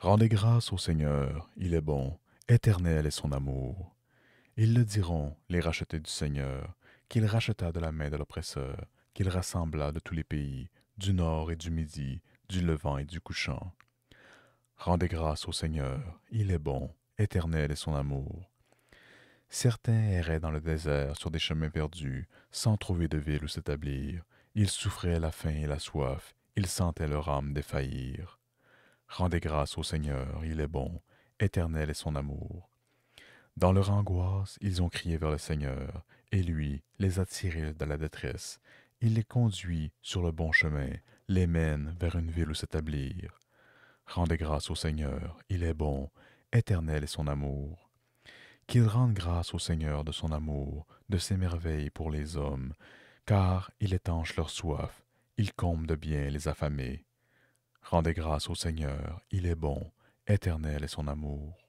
Rendez grâce au Seigneur, il est bon, éternel est son amour. Ils le diront, les rachetés du Seigneur, qu'il racheta de la main de l'oppresseur, qu'il rassembla de tous les pays, du nord et du midi, du levant et du couchant. Rendez grâce au Seigneur, il est bon, éternel est son amour. Certains erraient dans le désert sur des chemins perdus, sans trouver de ville où s'établir. Ils souffraient la faim et la soif, ils sentaient leur âme défaillir. Rendez grâce au Seigneur, il est bon, éternel est son amour. Dans leur angoisse, ils ont crié vers le Seigneur, et lui les a tirés de la détresse. Il les conduit sur le bon chemin, les mène vers une ville où s'établir. Rendez grâce au Seigneur, il est bon, éternel est son amour. Qu'ils rendent grâce au Seigneur de son amour, de ses merveilles pour les hommes, car il étanche leur soif, il comble de bien les affamés. Rendez grâce au Seigneur, il est bon, éternel est son amour.